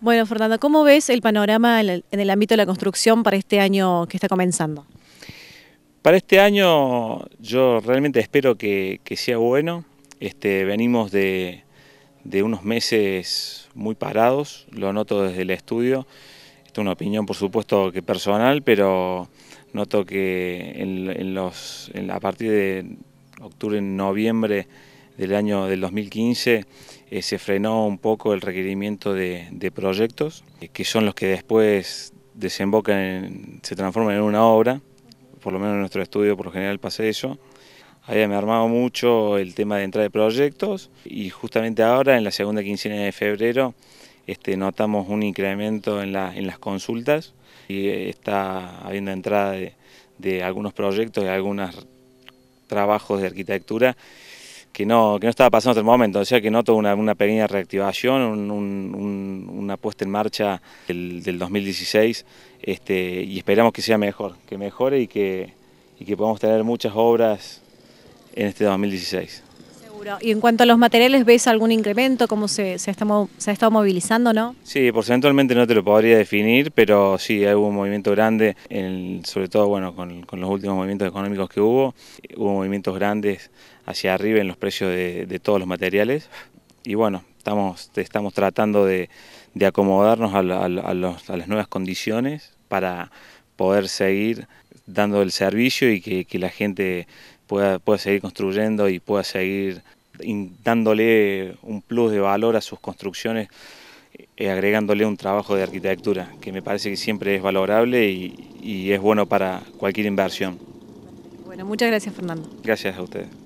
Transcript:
Bueno, Fernando, ¿cómo ves el panorama en el ámbito de la construcción para este año que está comenzando? Para este año yo realmente espero que, sea bueno. Este, venimos de, unos meses muy parados, lo noto desde el estudio. Esta es una opinión por supuesto que personal, pero noto que en, los, a partir de octubre, noviembre, del año del 2015 eh, se frenó un poco el requerimiento de, proyectos, eh, que son los que después desembocan, se transforman en una obra, por lo menos en nuestro estudio por lo general pasa eso. Había me armado mucho el tema de entrada de proyectos y justamente ahora, en la segunda quincena de febrero, este, notamos un incremento en, las consultas y eh, está habiendo entrada de, de algunos proyectos, de algunos trabajos de arquitectura que no, estaba pasando hasta el momento. O sea que noto una, pequeña reactivación, una puesta en marcha del, del 2016 este, y esperamos que sea mejor, que mejore y que, y que podamos tener muchas obras en este 2016. ¿Y en cuanto a los materiales, ves algún incremento? ¿Cómo se, se, se ha estado movilizando, no? Sí, porcentualmente no te lo podría definir, pero sí, hay un movimiento grande, en sobre todo bueno, con, los últimos movimientos económicos que hubo. Eh, hubo movimientos grandes hacia arriba en los precios de, todos los materiales. Y bueno, estamos, estamos tratando de, acomodarnos a, las nuevas condiciones para poder seguir dando el servicio y que la gente pueda, seguir construyendo y pueda seguir dándole un plus de valor a sus construcciones, eh, agregándole un trabajo de arquitectura, que me parece que siempre es valorable y, y es bueno para cualquier inversión. Bueno, muchas gracias Fernando. Gracias a ustedes.